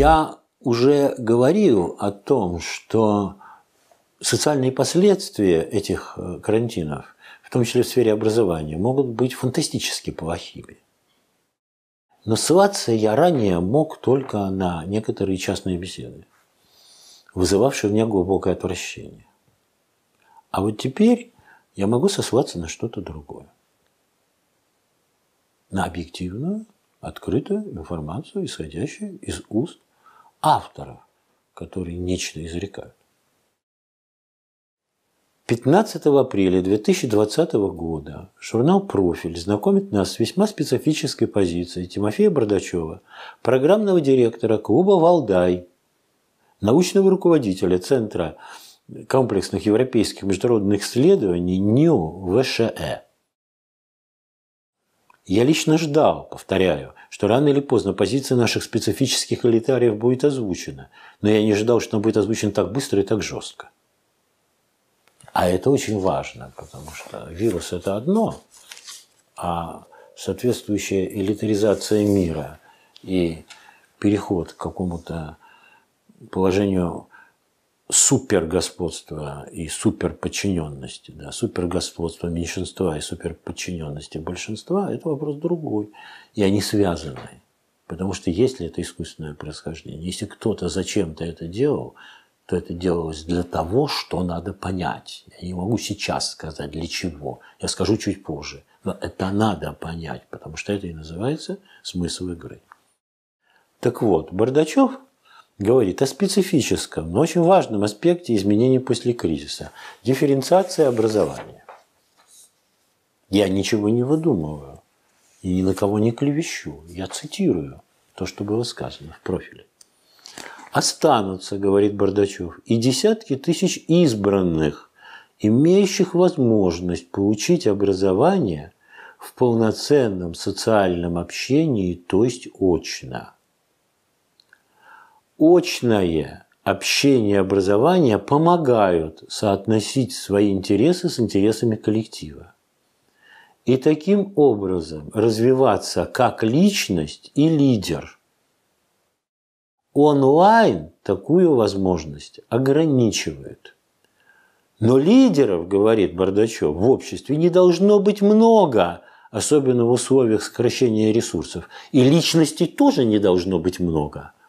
Я уже говорил о том, что социальные последствия этих э, карантинов, в том числе в сфере образования, могут быть фантастически плохими. Но ссылаться я ранее мог только на некоторые частные беседы, вызывавшие в меня глубокое отвращение. А вот теперь я могу сослаться на что-то другое. На объективную, открытую информацию, исходящую из уст авторов, которые нечто изрекают. 15 апреля 2020 года журнал «Профиль» знакомит нас с весьма специфической позицией Тимофея Бардачева, программного директора клуба «Валдай», научного руководителя Центра комплексных европейских международных исследований НИУ ВШЭ. Я лично ждал, повторяю, что рано или поздно позиция наших специфических элитариев будет озвучена, но я не ожидал, что она будет озвучена так быстро и так жестко. А это очень важно, потому что вирус – это одно, а соответствующая элитаризация мира и переход к какому-то положению супергосподства и суперподчиненности, да, супергосподства меньшинства и суперподчиненности большинства – это вопрос другой. И они связаны. Потому что если это искусственное происхождение, если кто-то зачем-то это делал, то это делалось для того, что надо понять. Я не могу сейчас сказать, для чего. Я скажу чуть позже. Но это надо понять, потому что это и называется смысл игры. Так вот, Бардачев – говорит о специфическом, но очень важном аспекте изменений после кризиса – дифференциация образования. Я ничего не выдумываю и ни на кого не клевещу. Я цитирую то, что было сказано в профиле. «Останутся, – говорит Бардачев, – и десятки тысяч избранных, имеющих возможность получить образование в полноценном социальном общении, то есть очно» очное общение и образование помогают соотносить свои интересы с интересами коллектива. И таким образом развиваться как личность и лидер. Онлайн такую возможность ограничивает. Но лидеров, говорит Бардачев, в обществе не должно быть много, особенно в условиях сокращения ресурсов. И личностей тоже не должно быть много –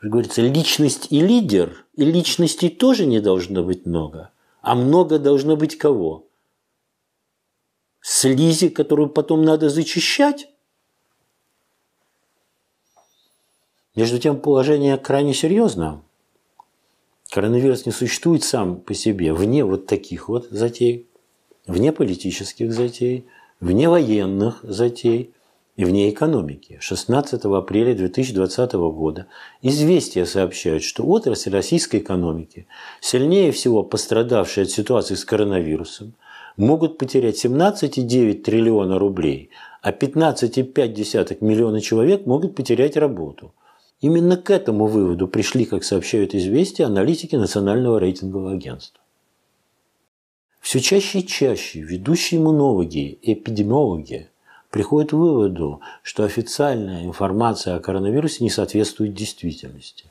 как говорится, личность и лидер, и личностей тоже не должно быть много. А много должно быть кого? Слизи, которую потом надо зачищать? Между тем, положение крайне серьезно. Коронавирус не существует сам по себе, вне вот таких вот затей, вне политических затей, вне военных затей – и вне экономики. 16 апреля 2020 года известия сообщают, что отрасль российской экономики, сильнее всего пострадавшая от ситуации с коронавирусом, могут потерять 17,9 триллиона рублей, а 15,5 миллиона человек могут потерять работу. Именно к этому выводу пришли, как сообщают известия, аналитики Национального рейтингового агентства. Все чаще и чаще ведущие иммунологи и эпидемиологи приходит к выводу, что официальная информация о коронавирусе не соответствует действительности.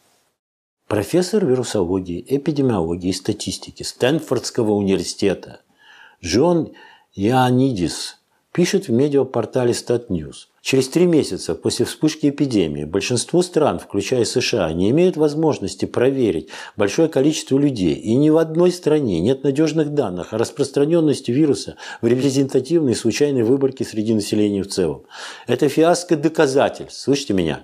Профессор вирусологии, эпидемиологии и статистики Стэнфордского университета Джон Ионидис пишет в медиапортале StatNews. Через три месяца после вспышки эпидемии большинство стран, включая США, не имеют возможности проверить большое количество людей, и ни в одной стране нет надежных данных о распространенности вируса в репрезентативной случайной выборке среди населения в целом. Это фиаско доказательств. Слышите меня?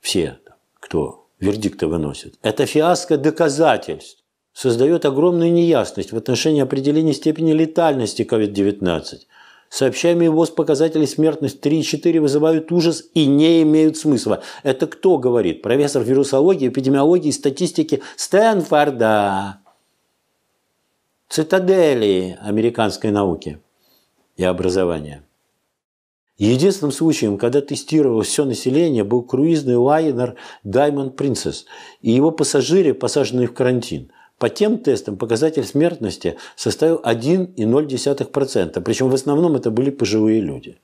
Все, кто вердикты выносит. Это фиаско доказательств создает огромную неясность в отношении определения степени летальности COVID-19. Сообщаемые его с показатели смертность 3,4 вызывают ужас и не имеют смысла. Это кто говорит? Профессор вирусологии, эпидемиологии и статистики Стэнфорда. Цитадели американской науки и образования. Единственным случаем, когда тестировалось все население, был круизный лайнер Diamond Princess и его пассажиры, посаженные в карантин – по тем тестам показатель смертности составил 1,0%. Причем в основном это были пожилые люди,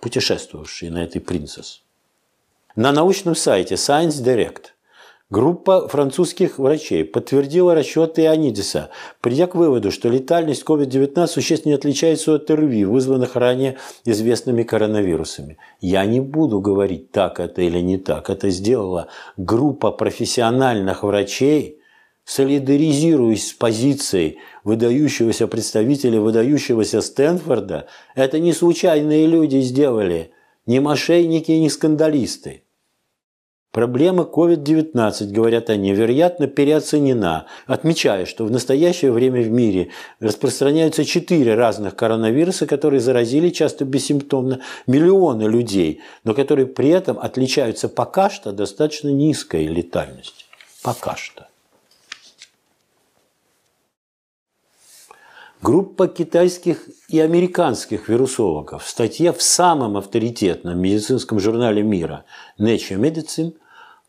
путешествовавшие на этой принцесс. На научном сайте Science Direct группа французских врачей подтвердила расчеты Ионидиса, придя к выводу, что летальность COVID-19 существенно отличается от РВИ, вызванных ранее известными коронавирусами. Я не буду говорить, так это или не так. Это сделала группа профессиональных врачей – солидаризируясь с позицией выдающегося представителя выдающегося Стэнфорда, это не случайные люди сделали, не мошенники и не скандалисты. Проблема COVID-19, говорят они, вероятно, переоценена, отмечая, что в настоящее время в мире распространяются четыре разных коронавируса, которые заразили часто бессимптомно миллионы людей, но которые при этом отличаются пока что достаточно низкой летальностью. Пока что. Группа китайских и американских вирусологов в статье в самом авторитетном медицинском журнале мира Nature Medicine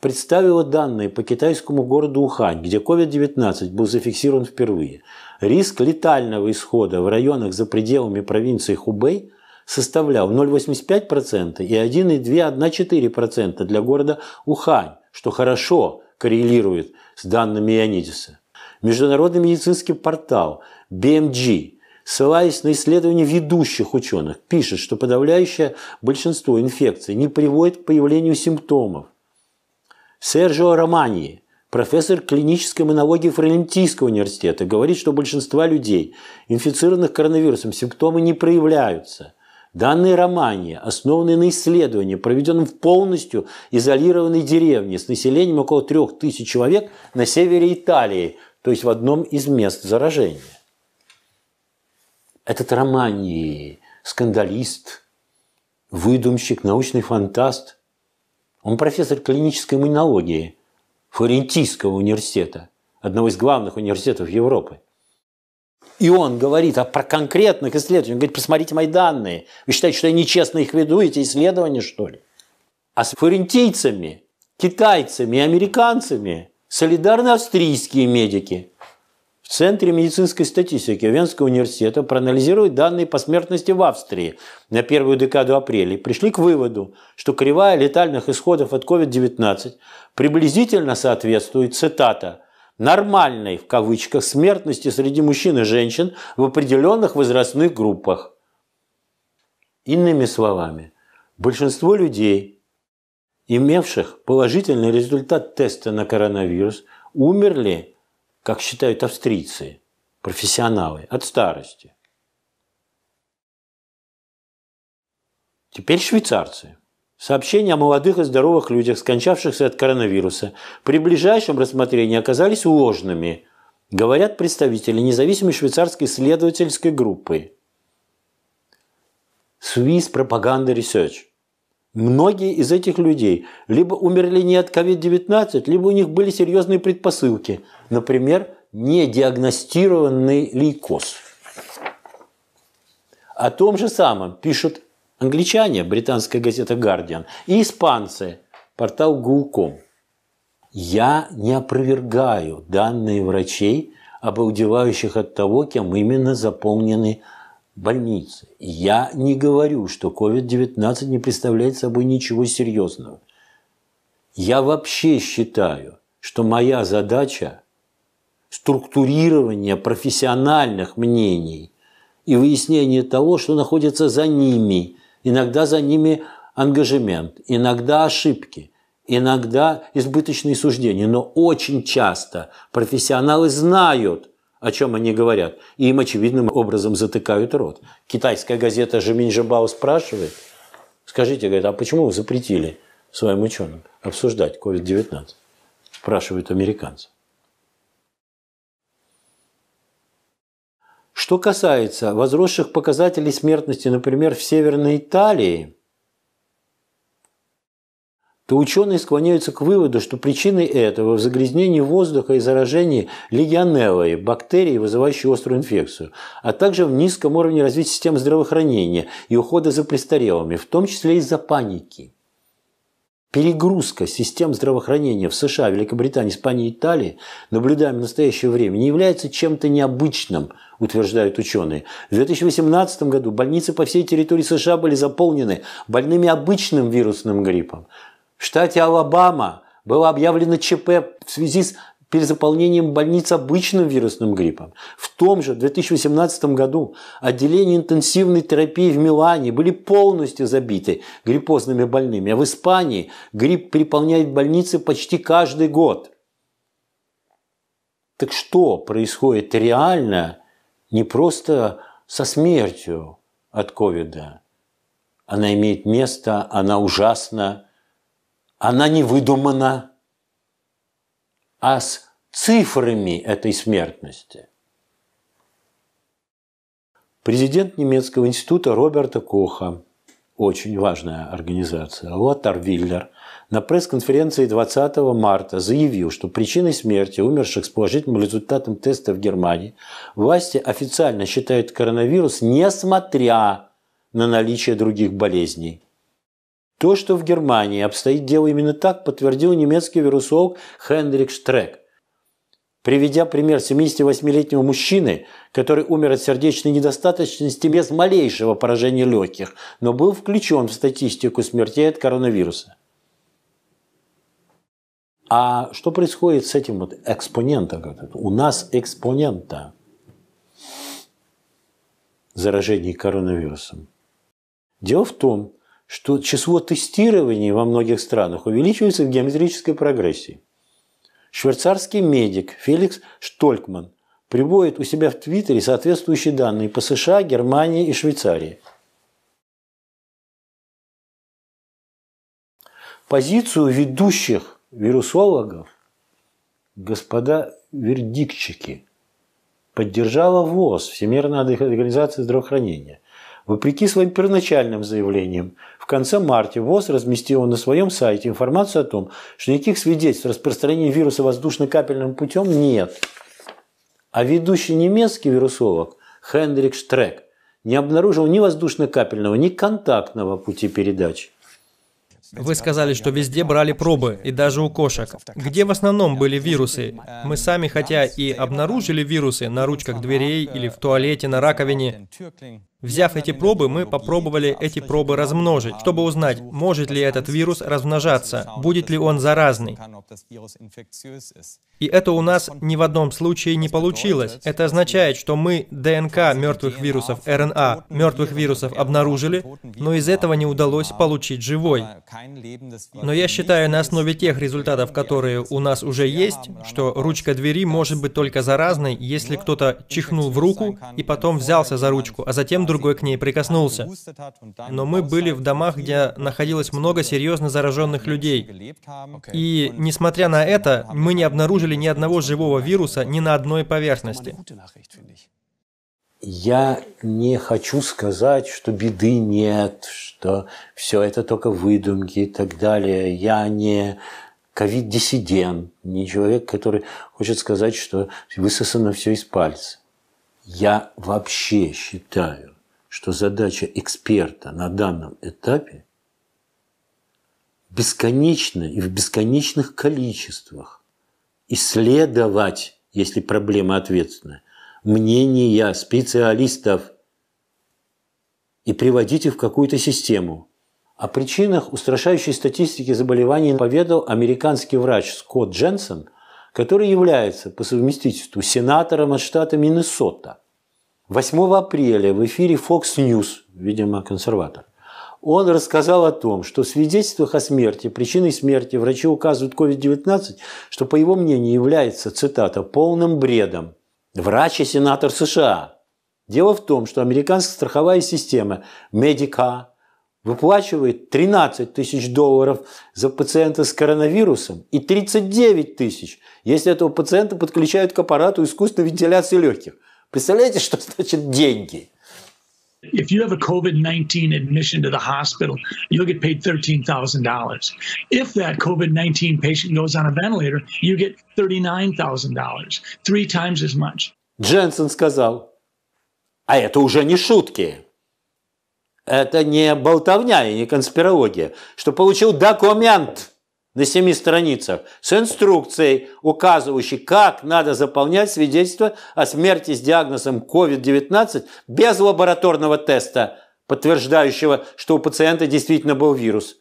представила данные по китайскому городу Ухань, где COVID-19 был зафиксирован впервые. Риск летального исхода в районах за пределами провинции Хубэй составлял 0,85% и 1,2-1,4% для города Ухань, что хорошо коррелирует с данными Ионидиса. Международный медицинский портал BMG, ссылаясь на исследования ведущих ученых, пишет, что подавляющее большинство инфекций не приводит к появлению симптомов. Серджио Романии, профессор клинической иммунологии Фрелентийского университета, говорит, что большинство людей, инфицированных коронавирусом, симптомы не проявляются. Данные Романии основаны на исследовании, проведенном в полностью изолированной деревне с населением около 3000 человек на севере Италии, то есть в одном из мест заражения этот романи, скандалист, выдумщик, научный фантаст. Он профессор клинической иммунологии Флорентийского университета, одного из главных университетов Европы. И он говорит про конкретных исследований. Он говорит, посмотрите мои данные. Вы считаете, что я нечестно их веду, эти исследования, что ли? А с флорентийцами, китайцами и американцами солидарны австрийские медики – в Центре медицинской статистики Венского университета проанализировали данные по смертности в Австрии на первую декаду апреля и пришли к выводу, что кривая летальных исходов от COVID-19 приблизительно соответствует, цитата, «нормальной» в кавычках смертности среди мужчин и женщин в определенных возрастных группах. Иными словами, большинство людей, имевших положительный результат теста на коронавирус, умерли как считают австрийцы, профессионалы, от старости. Теперь швейцарцы. Сообщения о молодых и здоровых людях, скончавшихся от коронавируса, при ближайшем рассмотрении оказались ложными, говорят представители независимой швейцарской исследовательской группы Swiss Propaganda Research – Многие из этих людей либо умерли не от COVID-19, либо у них были серьезные предпосылки. Например, недиагностированный лейкоз. О том же самом пишут англичане, британская газета «Гардиан», и испанцы, портал «Гулком». Я не опровергаю данные врачей, обалдевающих от того, кем именно заполнены больницы. Я не говорю, что COVID-19 не представляет собой ничего серьезного. Я вообще считаю, что моя задача – структурирование профессиональных мнений и выяснение того, что находится за ними. Иногда за ними ангажемент, иногда ошибки, иногда избыточные суждения. Но очень часто профессионалы знают – о чем они говорят. И им очевидным образом затыкают рот. Китайская газета Жеминжабао спрашивает, скажите, говорит, а почему вы запретили своим ученым обсуждать COVID-19? Спрашивают американцы. Что касается возросших показателей смертности, например, в Северной Италии – то ученые склоняются к выводу, что причиной этого в загрязнении воздуха и заражении легионеллой, бактерий, вызывающей острую инфекцию, а также в низком уровне развития систем здравоохранения и ухода за престарелыми, в том числе из-за паники. Перегрузка систем здравоохранения в США, Великобритании, Испании и Италии, наблюдаемая в настоящее время, не является чем-то необычным, утверждают ученые. В 2018 году больницы по всей территории США были заполнены больными обычным вирусным гриппом. В штате Алабама было объявлено ЧП в связи с перезаполнением больниц обычным вирусным гриппом. В том же 2018 году отделения интенсивной терапии в Милане были полностью забиты гриппозными больными, а в Испании грипп переполняет больницы почти каждый год. Так что происходит реально не просто со смертью от ковида? Она имеет место, она ужасна, она не выдумана, а с цифрами этой смертности. Президент немецкого института Роберта Коха, очень важная организация, Лотар Виллер, на пресс-конференции 20 марта заявил, что причиной смерти умерших с положительным результатом теста в Германии власти официально считают коронавирус, несмотря на наличие других болезней. То, что в Германии обстоит дело именно так, подтвердил немецкий вирусолог Хендрик Штрек. Приведя пример 78-летнего мужчины, который умер от сердечной недостаточности без малейшего поражения легких, но был включен в статистику смертей от коронавируса. А что происходит с этим вот экспонентом? У нас экспонента заражений коронавирусом. Дело в том, что число тестирований во многих странах увеличивается в геометрической прогрессии. Швейцарский медик Феликс Штолькман приводит у себя в Твиттере соответствующие данные по США, Германии и Швейцарии. Позицию ведущих вирусологов, господа вердикчики, поддержала ВОЗ, Всемирная организация здравоохранения, вопреки своим первоначальным заявлениям, в конце марта ВОЗ разместила на своем сайте информацию о том, что никаких свидетельств распространения вируса воздушно-капельным путем нет. А ведущий немецкий вирусолог Хендрик Штрек не обнаружил ни воздушно-капельного, ни контактного пути передачи. Вы сказали, что везде брали пробы, и даже у кошек. Где в основном были вирусы? Мы сами, хотя и обнаружили вирусы на ручках дверей или в туалете на раковине, Взяв эти пробы, мы попробовали эти пробы размножить, чтобы узнать, может ли этот вирус размножаться, будет ли он заразный. И это у нас ни в одном случае не получилось. Это означает, что мы ДНК мертвых вирусов РНА, мертвых вирусов обнаружили, но из этого не удалось а получить живой. Но я считаю, на основе тех результатов, которые у нас уже есть, что ручка двери может быть только заразной, если кто-то чихнул в руку и потом взялся за ручку, а затем другой другой к ней прикоснулся. Но мы были в домах, где находилось много серьезно зараженных людей. И, несмотря на это, мы не обнаружили ни одного живого вируса ни на одной поверхности. Я не хочу сказать, что беды нет, что все это только выдумки и так далее. Я не ковид-диссидент, не человек, который хочет сказать, что высосано все из пальца. Я вообще считаю, что задача эксперта на данном этапе бесконечно и в бесконечных количествах исследовать, если проблема ответственная, мнения специалистов и приводить их в какую-то систему. О причинах устрашающей статистики заболеваний поведал американский врач Скотт Дженсен, который является по совместительству сенатором от штата Миннесота – 8 апреля в эфире Fox News, видимо, консерватор, он рассказал о том, что в свидетельствах о смерти, причиной смерти врачи указывают COVID-19, что, по его мнению, является, цитата, «полным бредом». Врач и сенатор США. Дело в том, что американская страховая система Medica выплачивает 13 тысяч долларов за пациента с коронавирусом и 39 тысяч, если этого пациента подключают к аппарату искусственной вентиляции легких. Представляете, что значит деньги? If you have a COVID 19 admission to the hospital, you'll get paid $13,000. If that COVID 19 patient goes on a ventilator, you get $39,000, three times as much. Дженсен сказал, а это уже не шутки. Это не болтовня и не конспирология, что получил документ – на семи страницах с инструкцией, указывающей, как надо заполнять свидетельство о смерти с диагнозом COVID-19 без лабораторного теста, подтверждающего, что у пациента действительно был вирус.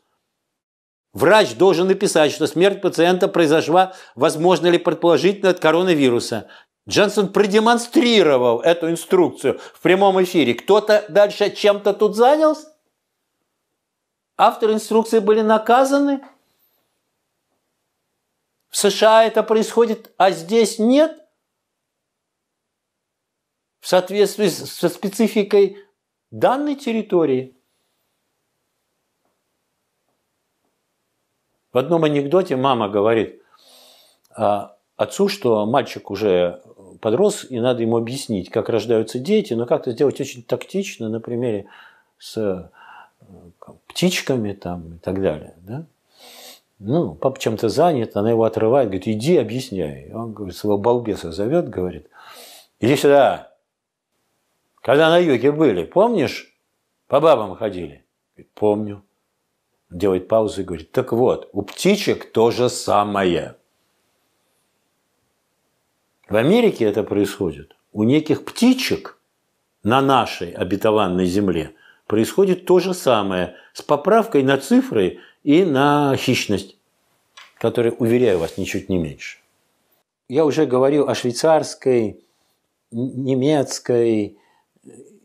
Врач должен написать, что смерть пациента произошла, возможно ли предположительно от коронавируса. Джонсон продемонстрировал эту инструкцию в прямом эфире. Кто-то дальше чем-то тут занялся? Авторы инструкции были наказаны – в США это происходит, а здесь нет. В соответствии со спецификой данной территории. В одном анекдоте мама говорит а, отцу, что мальчик уже подрос, и надо ему объяснить, как рождаются дети, но как-то сделать очень тактично на примере с э, птичками там, и так далее. Да? ну, папа чем-то занят, она его отрывает, говорит, иди объясняй. Он говорит, своего балбеса зовет, говорит, иди сюда. Когда на юге были, помнишь, по бабам ходили? Говорит, помню. Делает паузу и говорит, так вот, у птичек то же самое. В Америке это происходит. У неких птичек на нашей обетованной земле – происходит то же самое с поправкой на цифры и на хищность, которая, уверяю вас, ничуть не меньше. Я уже говорил о швейцарской, немецкой,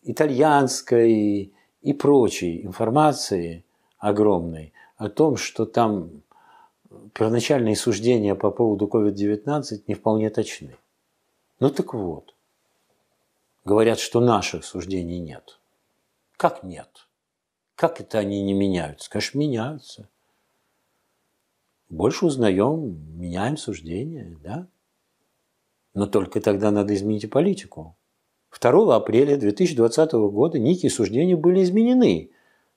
итальянской и прочей информации огромной о том, что там первоначальные суждения по поводу COVID-19 не вполне точны. Ну так вот, говорят, что наших суждений нет – как нет? Как это они не меняются? Конечно, меняются. Больше узнаем, меняем суждения, да? Но только тогда надо изменить и политику. 2 апреля 2020 года некие суждения были изменены,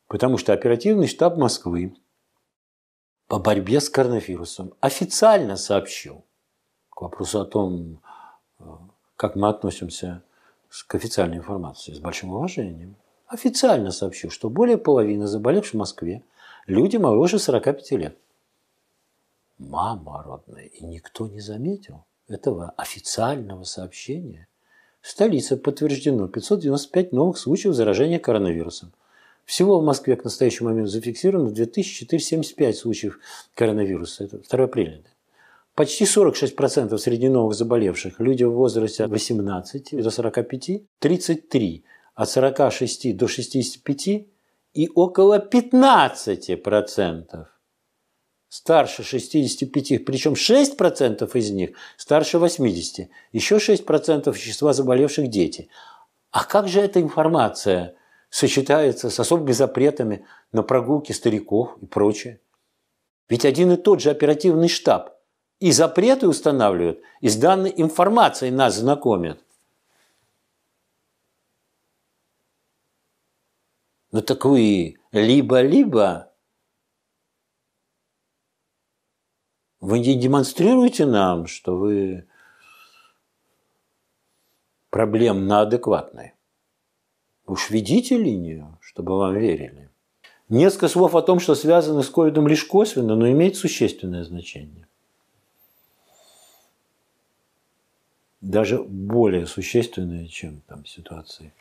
потому что оперативный штаб Москвы по борьбе с коронавирусом официально сообщил к вопросу о том, э, как мы относимся к официальной информации с большим уважением, официально сообщил, что более половины заболевших в Москве люди моложе 45 лет. Мама родная, и никто не заметил этого официального сообщения. В столице подтверждено 595 новых случаев заражения коронавирусом. Всего в Москве к настоящему моменту зафиксировано 2475 случаев коронавируса. Это 2 апреля. Почти 46% среди новых заболевших – люди в возрасте от 18 до 45, 33 от 46 до 65 и около 15% старше 65, причем 6% из них старше 80, еще 6% числа заболевших дети. А как же эта информация сочетается с особыми запретами на прогулки стариков и прочее? Ведь один и тот же оперативный штаб и запреты устанавливают, и с данной информацией нас знакомят. Ну так вы либо-либо вы не демонстрируете нам, что вы проблемно адекватны. Уж ведите линию, чтобы вам верили. Несколько слов о том, что связано с ковидом лишь косвенно, но имеет существенное значение. Даже более существенное, чем там ситуации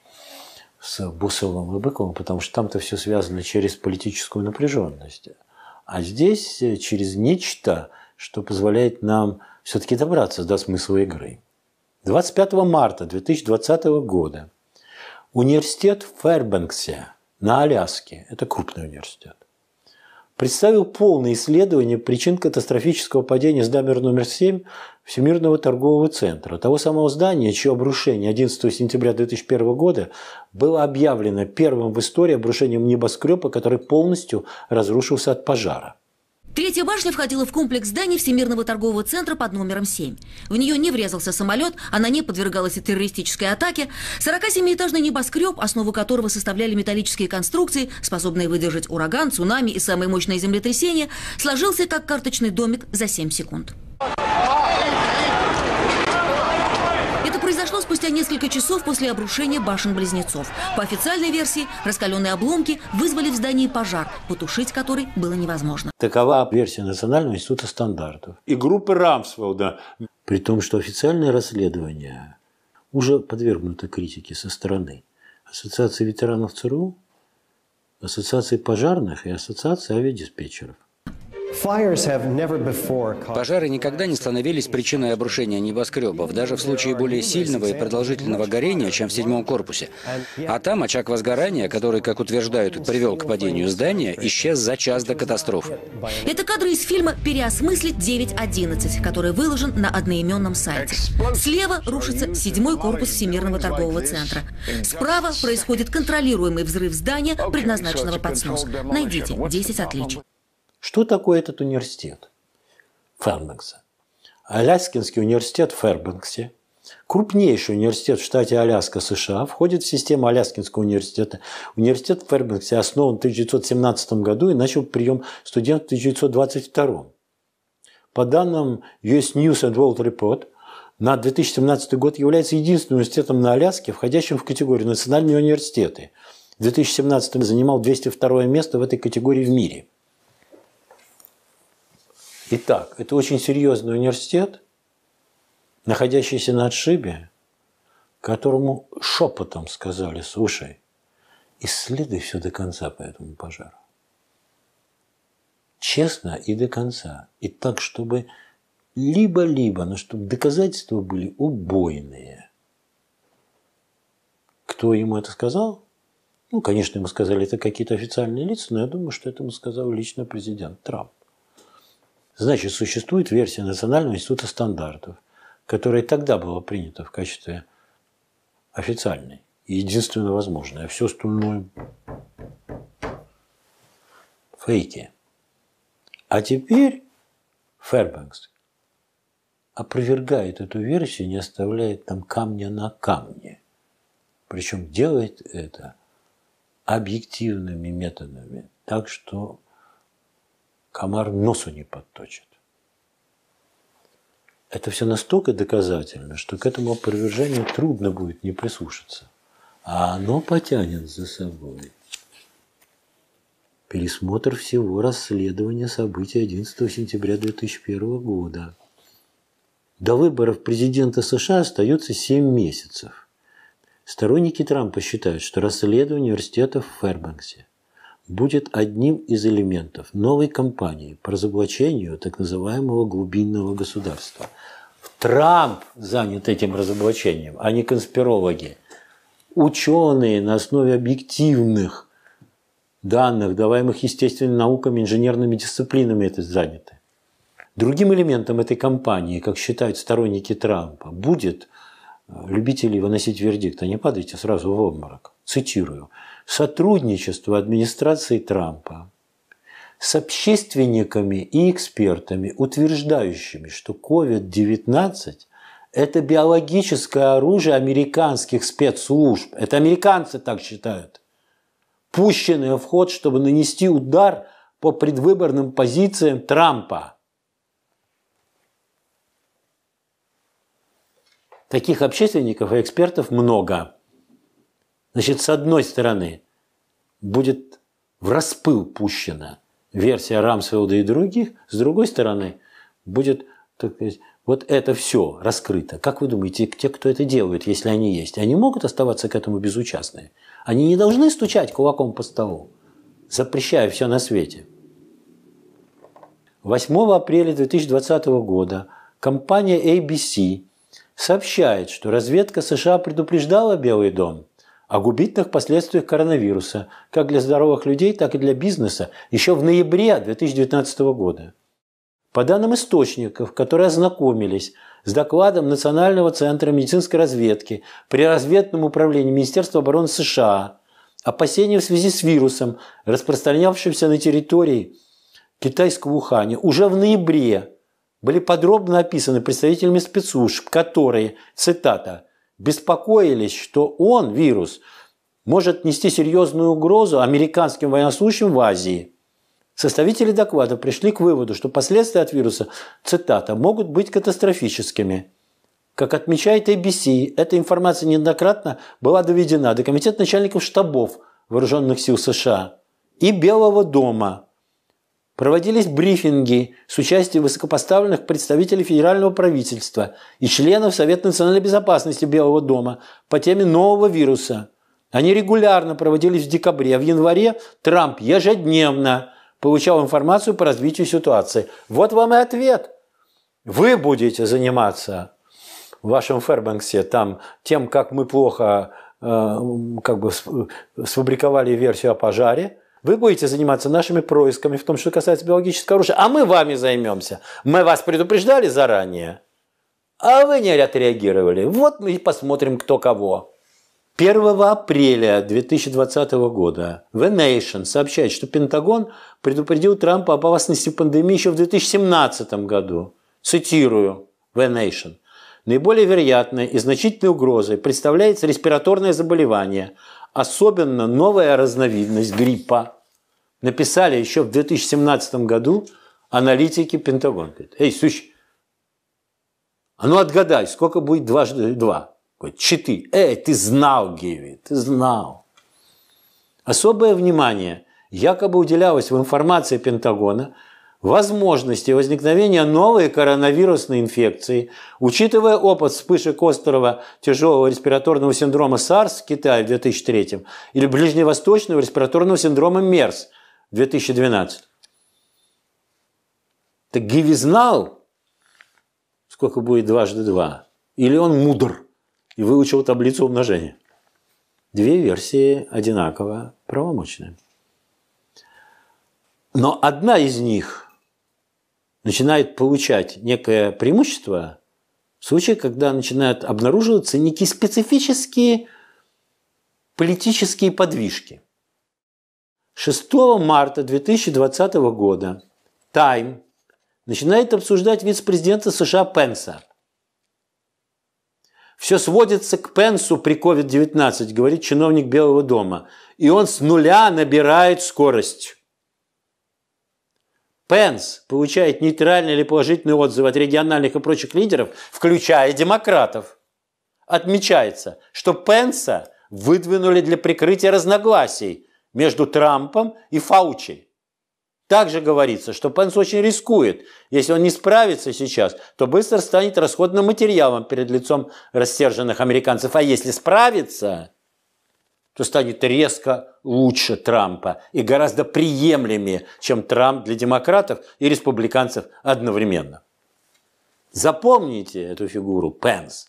с Бусовым и Быковым, потому что там-то все связано через политическую напряженность. А здесь э, через нечто, что позволяет нам все-таки добраться до смысла игры. 25 марта 2020 года университет в Фэрбенксе на Аляске, это крупный университет, представил полное исследование причин катастрофического падения здания номер 7 Всемирного торгового центра, того самого здания, чье обрушение 11 сентября 2001 года было объявлено первым в истории обрушением небоскреба, который полностью разрушился от пожара. Третья башня входила в комплекс зданий Всемирного торгового центра под номером 7. В нее не врезался самолет, она а не подвергалась и террористической атаке. 47-этажный небоскреб, основу которого составляли металлические конструкции, способные выдержать ураган, цунами и самые мощные землетрясения, сложился как карточный домик за 7 секунд спустя несколько часов после обрушения башен-близнецов. По официальной версии, раскаленные обломки вызвали в здании пожар, потушить который было невозможно. Такова версия Национального института стандартов. И группы Рамсфелда. При том, что официальное расследование уже подвергнуто критике со стороны Ассоциации ветеранов ЦРУ, Ассоциации пожарных и Ассоциации авиадиспетчеров. Пожары никогда не становились причиной обрушения небоскребов, даже в случае более сильного и продолжительного горения, чем в седьмом корпусе. А там очаг возгорания, который, как утверждают, привел к падению здания, исчез за час до катастрофы. Это кадры из фильма «Переосмыслить 9.11», который выложен на одноименном сайте. Слева рушится седьмой корпус Всемирного торгового центра. Справа происходит контролируемый взрыв здания, предназначенного под снос. Найдите 10 отличий. Что такое этот университет Фербенкса? Аляскинский университет в Фербенксе, крупнейший университет в штате Аляска, США, входит в систему Аляскинского университета. Университет в Фербенксе основан в 1917 году и начал прием студентов в 1922. По данным US News and World Report, на 2017 год является единственным университетом на Аляске, входящим в категорию «Национальные университеты». В 2017 занимал 202 место в этой категории в мире – Итак, это очень серьезный университет, находящийся на отшибе, которому шепотом сказали, слушай, исследуй все до конца по этому пожару. Честно и до конца. И так, чтобы либо-либо, но чтобы доказательства были убойные. Кто ему это сказал? Ну, конечно, ему сказали это какие-то официальные лица, но я думаю, что этому сказал лично президент Трамп. Значит, существует версия Национального института стандартов, которая тогда была принята в качестве официальной и единственно возможной, а все остальное фейки. А теперь Фербенкс опровергает эту версию, не оставляет там камня на камне. Причем делает это объективными методами. Так что комар носу не подточит. Это все настолько доказательно, что к этому опровержению трудно будет не прислушаться. А оно потянет за собой пересмотр всего расследования событий 11 сентября 2001 года. До выборов президента США остается 7 месяцев. Сторонники Трампа считают, что расследование университета в Фербанксе будет одним из элементов новой кампании по разоблачению так называемого глубинного государства. Трамп занят этим разоблачением, а не конспирологи. Ученые на основе объективных данных, даваемых естественными науками, инженерными дисциплинами, это заняты. Другим элементом этой кампании, как считают сторонники Трампа, будет э, любители выносить вердикт, а не падайте сразу в обморок. Цитирую сотрудничество администрации Трампа с общественниками и экспертами, утверждающими, что COVID-19 – это биологическое оружие американских спецслужб. Это американцы так считают. Пущенное в ход, чтобы нанести удар по предвыборным позициям Трампа. Таких общественников и экспертов много. Значит, с одной стороны, будет в распыл пущена версия Рамсфелда и других, с другой стороны, будет, так сказать, вот это все раскрыто. Как вы думаете, те, кто это делают, если они есть, они могут оставаться к этому безучастны? Они не должны стучать кулаком по столу, запрещая все на свете. 8 апреля 2020 года компания ABC сообщает, что разведка США предупреждала Белый дом – о а губительных последствиях коронавируса как для здоровых людей, так и для бизнеса еще в ноябре 2019 года. По данным источников, которые ознакомились с докладом Национального центра медицинской разведки при разведном управлении Министерства обороны США, опасения в связи с вирусом, распространявшимся на территории китайского Уханя, уже в ноябре были подробно описаны представителями спецслужб, которые, цитата, беспокоились, что он, вирус, может нести серьезную угрозу американским военнослужащим в Азии. Составители доклада пришли к выводу, что последствия от вируса, цитата, могут быть катастрофическими. Как отмечает ABC, эта информация неоднократно была доведена до комитета начальников штабов вооруженных сил США и Белого дома – проводились брифинги с участием высокопоставленных представителей федерального правительства и членов Совета национальной безопасности Белого дома по теме нового вируса. Они регулярно проводились в декабре, а в январе Трамп ежедневно получал информацию по развитию ситуации. Вот вам и ответ. Вы будете заниматься в вашем Фербанксе там тем, как мы плохо э, как бы сфабриковали версию о пожаре, вы будете заниматься нашими происками в том, что касается биологического оружия, а мы вами займемся. Мы вас предупреждали заранее, а вы не отреагировали. Вот мы и посмотрим, кто кого. 1 апреля 2020 года The Nation сообщает, что Пентагон предупредил Трампа об опасности пандемии еще в 2017 году. Цитирую The Nation. Наиболее вероятной и значительной угрозой представляется респираторное заболевание, Особенно новая разновидность гриппа. Написали еще в 2017 году аналитики пентагона. Говорят, Эй, Сущ, а ну отгадай, сколько будет дважды два? Говорит, четыре. Эй, ты знал, Геви, ты знал. Особое внимание якобы уделялось в информации Пентагона – возможности возникновения новой коронавирусной инфекции, учитывая опыт вспышек острого тяжелого респираторного синдрома SARS в Китае в 2003 или ближневосточного респираторного синдрома MERS в 2012. Так Гиви знал, сколько будет дважды два? Или он мудр и выучил таблицу умножения? Две версии одинаково правомочны, Но одна из них начинает получать некое преимущество в случае, когда начинают обнаруживаться некие специфические политические подвижки. 6 марта 2020 года Time начинает обсуждать вице-президента США Пенса. Все сводится к Пенсу при COVID-19, говорит чиновник Белого дома. И он с нуля набирает скорость. Пенс получает нейтральные или положительные отзывы от региональных и прочих лидеров, включая демократов. Отмечается, что Пенса выдвинули для прикрытия разногласий между Трампом и Фаучи. Также говорится, что Пенс очень рискует. Если он не справится сейчас, то быстро станет расходным материалом перед лицом рассерженных американцев. А если справится, то станет резко лучше Трампа и гораздо приемлемее, чем Трамп для демократов и республиканцев одновременно. Запомните эту фигуру Пенс.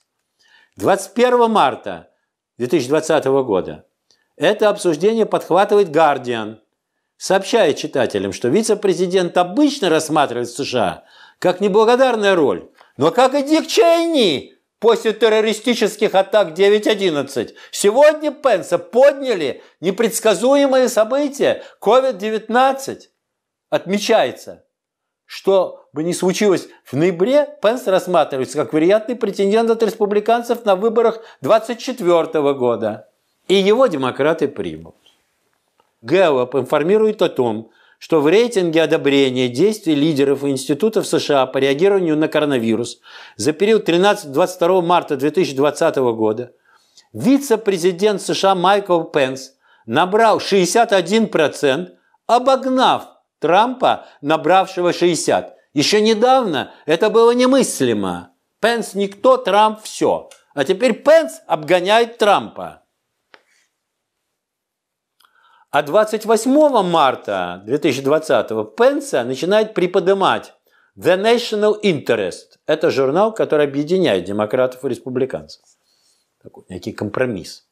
21 марта 2020 года это обсуждение подхватывает «Гардиан», сообщая читателям, что вице-президент обычно рассматривает США как неблагодарная роль, но как и Дик Чейни после террористических атак 9.11. Сегодня Пенса подняли непредсказуемые события. COVID-19 отмечается. Что бы ни случилось в ноябре, Пенс рассматривается как вероятный претендент от республиканцев на выборах 2024 года. И его демократы примут. Гэллоп информирует о том, что в рейтинге одобрения действий лидеров и институтов США по реагированию на коронавирус за период 13-22 марта 2020 года вице-президент США Майкл Пенс набрал 61%, обогнав Трампа, набравшего 60%. Еще недавно это было немыслимо. Пенс никто, Трамп все. А теперь Пенс обгоняет Трампа. А 28 марта 2020 Пенса начинает приподнимать The National Interest. Это журнал, который объединяет демократов и республиканцев. Такой некий компромисс.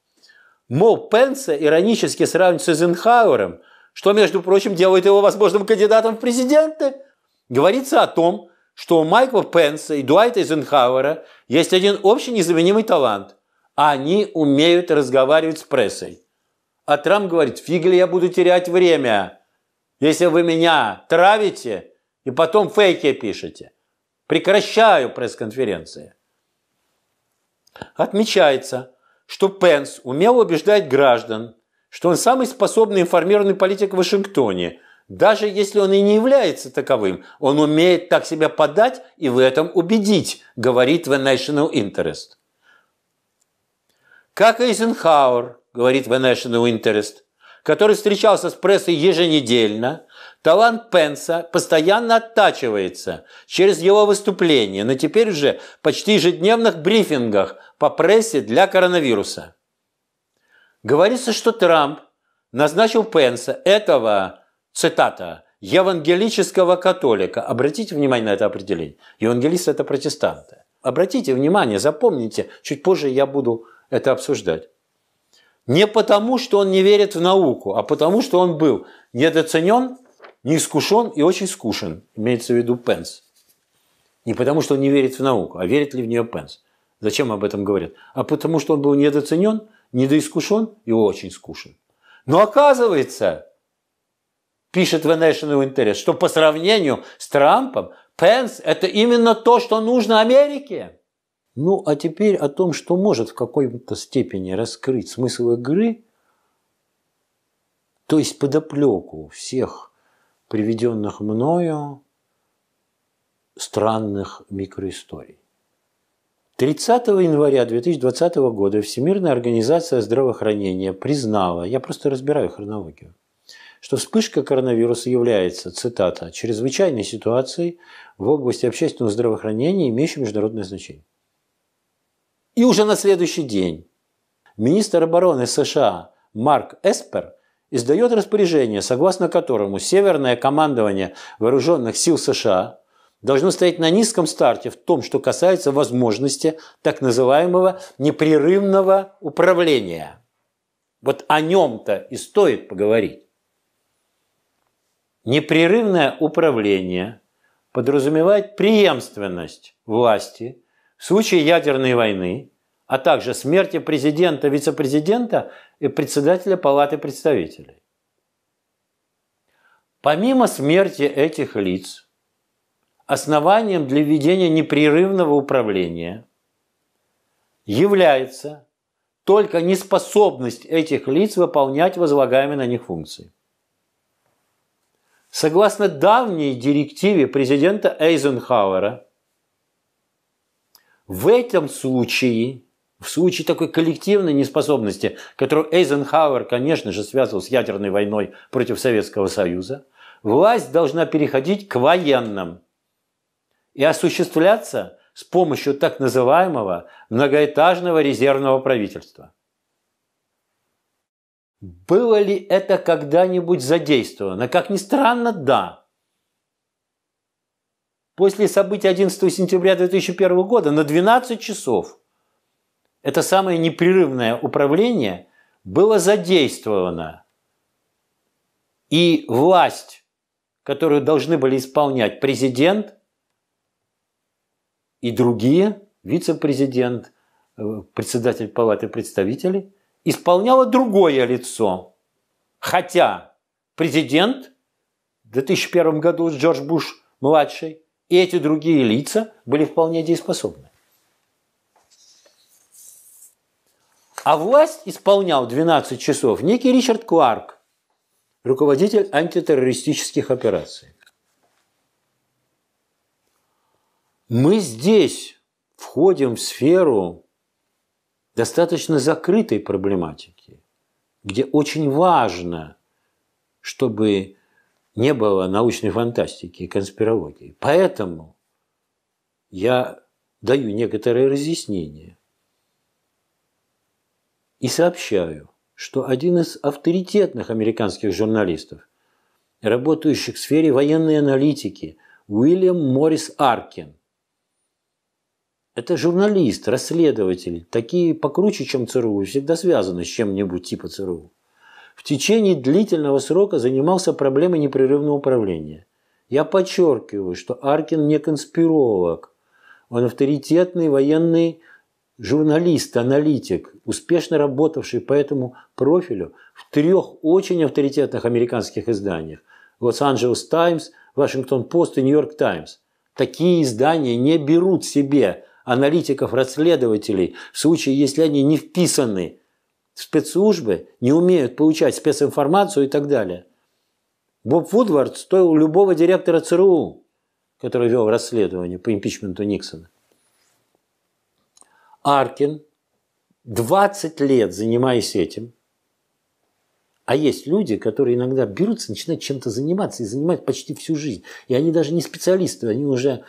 Мол, Пенса иронически сравнивает с Эйзенхауэром, что, между прочим, делает его возможным кандидатом в президенты. Говорится о том, что у Майкла Пенса и Дуайта Эйзенхауэра есть один общий незаменимый талант. Они умеют разговаривать с прессой. А Трамп говорит, фиг ли я буду терять время, если вы меня травите и потом фейки пишете. Прекращаю пресс-конференции. Отмечается, что Пенс умел убеждать граждан, что он самый способный информированный политик в Вашингтоне. Даже если он и не является таковым, он умеет так себя подать и в этом убедить, говорит The National Interest. Как Эйзенхауэр, говорит The National Interest, который встречался с прессой еженедельно, талант Пенса постоянно оттачивается через его выступления на теперь уже почти ежедневных брифингах по прессе для коронавируса. Говорится, что Трамп назначил Пенса этого, цитата, евангелического католика. Обратите внимание на это определение. Евангелист – это протестанты. Обратите внимание, запомните, чуть позже я буду это обсуждать. Не потому, что он не верит в науку, а потому, что он был недооценен, неискушен и очень скушен, имеется в виду Пенс. Не потому, что он не верит в науку, а верит ли в нее Пенс. Зачем об этом говорят? А потому, что он был недооценен, недоискушен и очень скушен. Но оказывается, пишет The National Interest, что по сравнению с Трампом Пенс – это именно то, что нужно Америке. Ну, а теперь о том, что может в какой-то степени раскрыть смысл игры, то есть подоплеку всех приведенных мною странных микроисторий. 30 января 2020 года Всемирная организация здравоохранения признала, я просто разбираю хронологию, что вспышка коронавируса является, цитата, «чрезвычайной ситуацией в области общественного здравоохранения, имеющей международное значение». И уже на следующий день министр обороны США Марк Эспер издает распоряжение, согласно которому Северное командование Вооруженных сил США должно стоять на низком старте в том, что касается возможности так называемого непрерывного управления. Вот о нем-то и стоит поговорить. Непрерывное управление подразумевает преемственность власти – в случае ядерной войны, а также смерти президента, вице-президента и председателя Палаты представителей. Помимо смерти этих лиц, основанием для ведения непрерывного управления является только неспособность этих лиц выполнять возлагаемые на них функции. Согласно давней директиве президента Эйзенхауэра в этом случае, в случае такой коллективной неспособности, которую Эйзенхауэр, конечно же, связывал с ядерной войной против Советского Союза, власть должна переходить к военным и осуществляться с помощью так называемого многоэтажного резервного правительства. Было ли это когда-нибудь задействовано? Как ни странно, да после событий 11 сентября 2001 года на 12 часов это самое непрерывное управление было задействовано. И власть, которую должны были исполнять президент и другие, вице-президент, э, председатель палаты представителей, исполняло другое лицо. Хотя президент в 2001 году Джордж Буш младший и эти другие лица были вполне дееспособны. А власть исполнял 12 часов некий Ричард Кларк, руководитель антитеррористических операций. Мы здесь входим в сферу достаточно закрытой проблематики, где очень важно, чтобы не было научной фантастики и конспирологии. Поэтому я даю некоторые разъяснения и сообщаю, что один из авторитетных американских журналистов, работающих в сфере военной аналитики, Уильям Моррис Аркин, это журналист, расследователь, такие покруче, чем ЦРУ, всегда связаны с чем-нибудь типа ЦРУ в течение длительного срока занимался проблемой непрерывного управления. Я подчеркиваю, что Аркин не конспиролог. Он авторитетный военный журналист, аналитик, успешно работавший по этому профилю в трех очень авторитетных американских изданиях. Лос-Анджелес Таймс, Вашингтон Пост и Нью-Йорк Таймс. Такие издания не берут себе аналитиков-расследователей в случае, если они не вписаны спецслужбы не умеют получать специнформацию и так далее. Боб Вудвард стоил любого директора ЦРУ, который вел расследование по импичменту Никсона. Аркин, 20 лет занимаясь этим, а есть люди, которые иногда берутся, начинают чем-то заниматься и занимать почти всю жизнь. И они даже не специалисты, они уже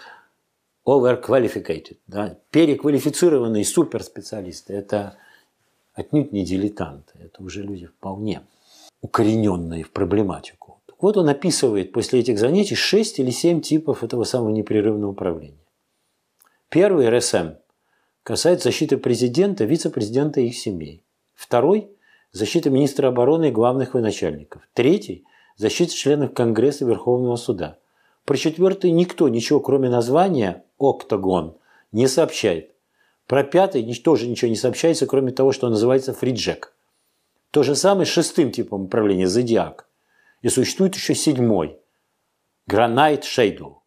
overqualified, да, переквалифицированные суперспециалисты. Это отнюдь не дилетанты, это уже люди вполне укорененные в проблематику. вот он описывает после этих занятий 6 или 7 типов этого самого непрерывного управления. Первый РСМ касается защиты президента, вице-президента и их семей. Второй – защита министра обороны и главных военачальников. Третий – защита членов Конгресса и Верховного суда. Про четвертый никто ничего, кроме названия «Октагон», не сообщает про пятый тоже ничего не сообщается, кроме того, что он называется фриджек. То же самое с шестым типом управления – зодиак. И существует еще седьмой – гранайт шейду.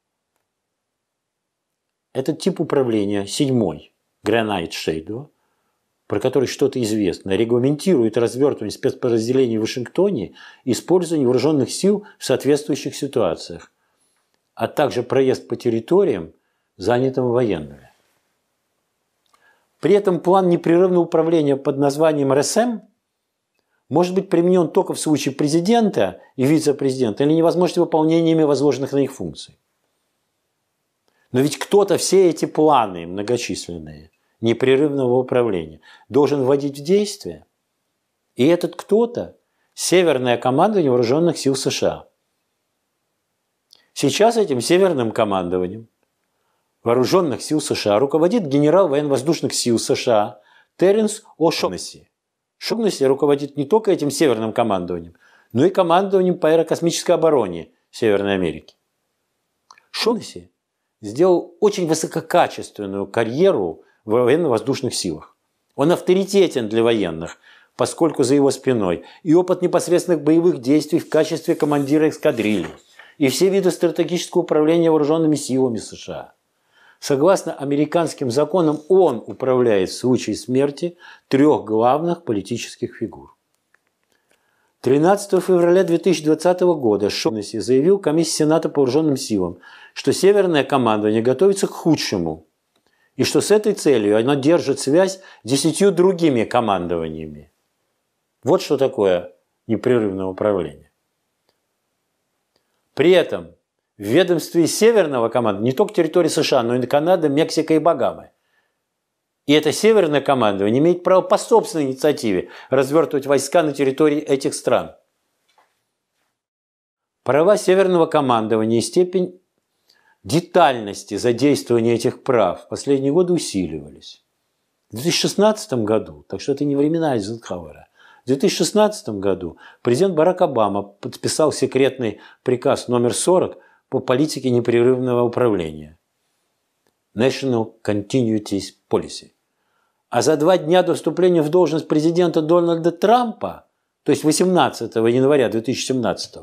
Этот тип управления, седьмой – гранайт шейду, про который что-то известно, регламентирует развертывание спецподразделений в Вашингтоне и использование вооруженных сил в соответствующих ситуациях, а также проезд по территориям, занятым военными. При этом план непрерывного управления под названием РСМ может быть применен только в случае президента и вице-президента или невозможности выполнениями возложенных на их функций. Но ведь кто-то все эти планы многочисленные непрерывного управления должен вводить в действие. И этот кто-то – Северное командование Вооруженных сил США. Сейчас этим Северным командованием вооруженных сил США руководит генерал военно-воздушных сил США Теренс О'Шонесси. Шогнесси руководит не только этим северным командованием, но и командованием по аэрокосмической обороне Северной Америки. Шонесси сделал очень высококачественную карьеру в военно-воздушных силах. Он авторитетен для военных, поскольку за его спиной и опыт непосредственных боевых действий в качестве командира эскадрильи, и все виды стратегического управления вооруженными силами США – Согласно американским законам, он управляет в случае смерти трех главных политических фигур. 13 февраля 2020 года Шонеси заявил комиссии Сената по вооруженным силам, что северное командование готовится к худшему, и что с этой целью оно держит связь с десятью другими командованиями. Вот что такое непрерывное управление. При этом в ведомстве северного команда, не только территории США, но и Канада, Мексика и Багамы. И это северное командование имеет право по собственной инициативе развертывать войска на территории этих стран. Права северного командования и степень детальности задействования этих прав в последние годы усиливались. В 2016 году, так что это не времена Айзенхауэра, в 2016 году президент Барак Обама подписал секретный приказ номер 40 по политике непрерывного управления National Continuity Policy. А за два дня до вступления в должность президента Дональда Трампа, то есть 18 января 2017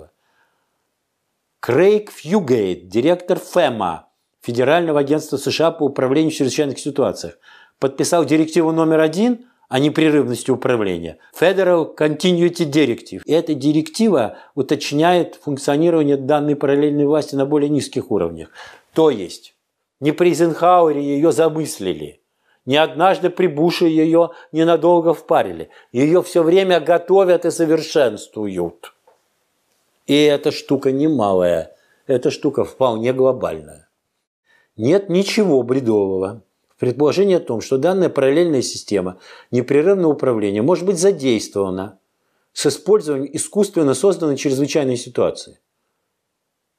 Крейг Фьюгейт, директор ФЭМа, Федерального агентства США по управлению в чрезвычайных ситуациях, подписал директиву номер один – о а непрерывности управления. Federal Continuity Directive. И эта директива уточняет функционирование данной параллельной власти на более низких уровнях. То есть, не при Эйзенхауэре ее замыслили – не однажды при Буше ее ненадолго впарили. Ее все время готовят и совершенствуют. И эта штука немалая. Эта штука вполне глобальная. Нет ничего бредового. Предположение о том, что данная параллельная система непрерывного управления может быть задействована с использованием искусственно созданной чрезвычайной ситуации.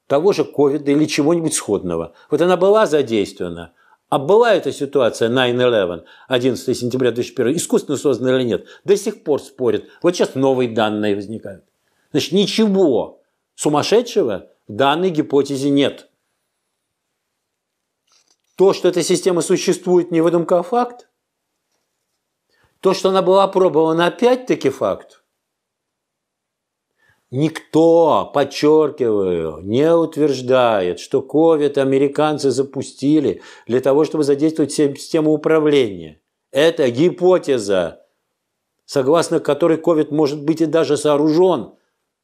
Того же ковида или чего-нибудь сходного. Вот она была задействована, а была эта ситуация 9-11, 11 сентября 2001, искусственно создана или нет, до сих пор спорят. Вот сейчас новые данные возникают. Значит, ничего сумасшедшего в данной гипотезе нет. То, что эта система существует, не выдумка, а факт. То, что она была опробована, опять-таки факт. Никто, подчеркиваю, не утверждает, что COVID американцы запустили для того, чтобы задействовать систему управления. Это гипотеза, согласно которой COVID может быть и даже сооружен,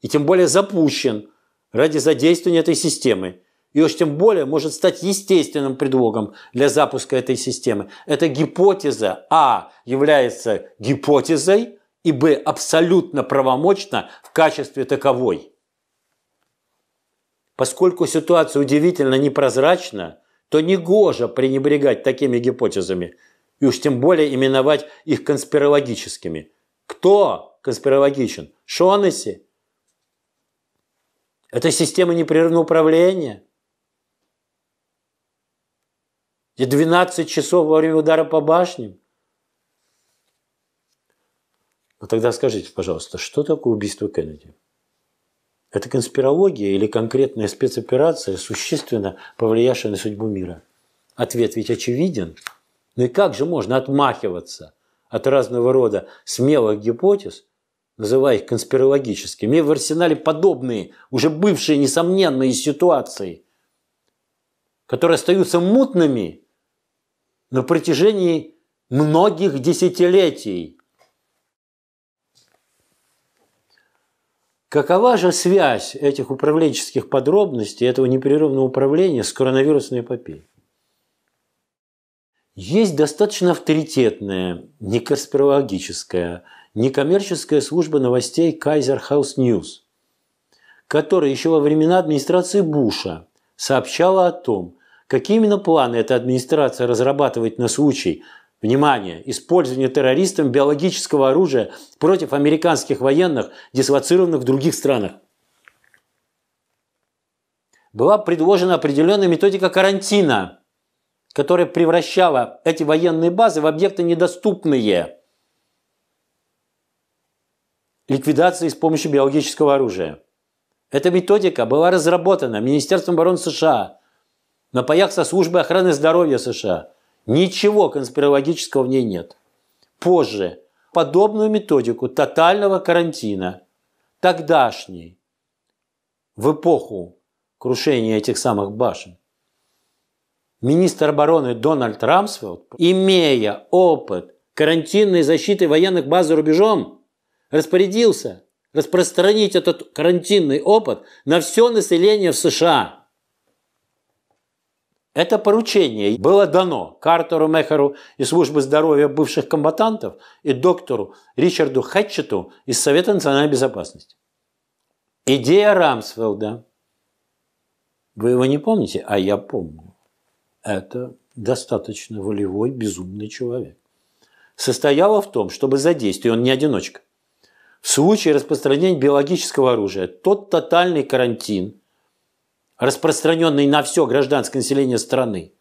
и тем более запущен ради задействования этой системы и уж тем более может стать естественным предлогом для запуска этой системы. Эта гипотеза А является гипотезой и Б абсолютно правомочна в качестве таковой. Поскольку ситуация удивительно непрозрачна, то негоже пренебрегать такими гипотезами и уж тем более именовать их конспирологическими. Кто конспирологичен? Шонеси? Это система непрерывного управления – И 12 часов во время удара по башням? Но ну, тогда скажите, пожалуйста, что такое убийство Кеннеди? Это конспирология или конкретная спецоперация, существенно повлиявшая на судьбу мира? Ответ ведь очевиден. Ну и как же можно отмахиваться от разного рода смелых гипотез, называя их конспирологическими? Имея в арсенале подобные, уже бывшие несомненные ситуации, которые остаются мутными на протяжении многих десятилетий. Какова же связь этих управленческих подробностей, этого непрерывного управления с коронавирусной эпопеей? Есть достаточно авторитетная, не не коммерческая служба новостей Kaiser House News, которая еще во времена администрации Буша сообщала о том, Какие именно планы эта администрация разрабатывает на случай, внимание, использования террористам биологического оружия против американских военных, дислоцированных в других странах? Была предложена определенная методика карантина, которая превращала эти военные базы в объекты недоступные ликвидации с помощью биологического оружия. Эта методика была разработана Министерством обороны США на паях со службы охраны здоровья США. Ничего конспирологического в ней нет. Позже подобную методику тотального карантина, тогдашней, в эпоху крушения этих самых башен, министр обороны Дональд Рамсфилд, имея опыт карантинной защиты военных баз за рубежом, распорядился распространить этот карантинный опыт на все население в США – это поручение было дано Картеру Мехеру из службы здоровья бывших комбатантов и доктору Ричарду Хэтчету из Совета национальной безопасности. Идея Рамсфелда. Вы его не помните, а я помню. Это достаточно волевой, безумный человек. Состояла в том, чтобы задействовать, он не одиночка, в случае распространения биологического оружия, тот тотальный карантин – распространенный на все гражданское население страны,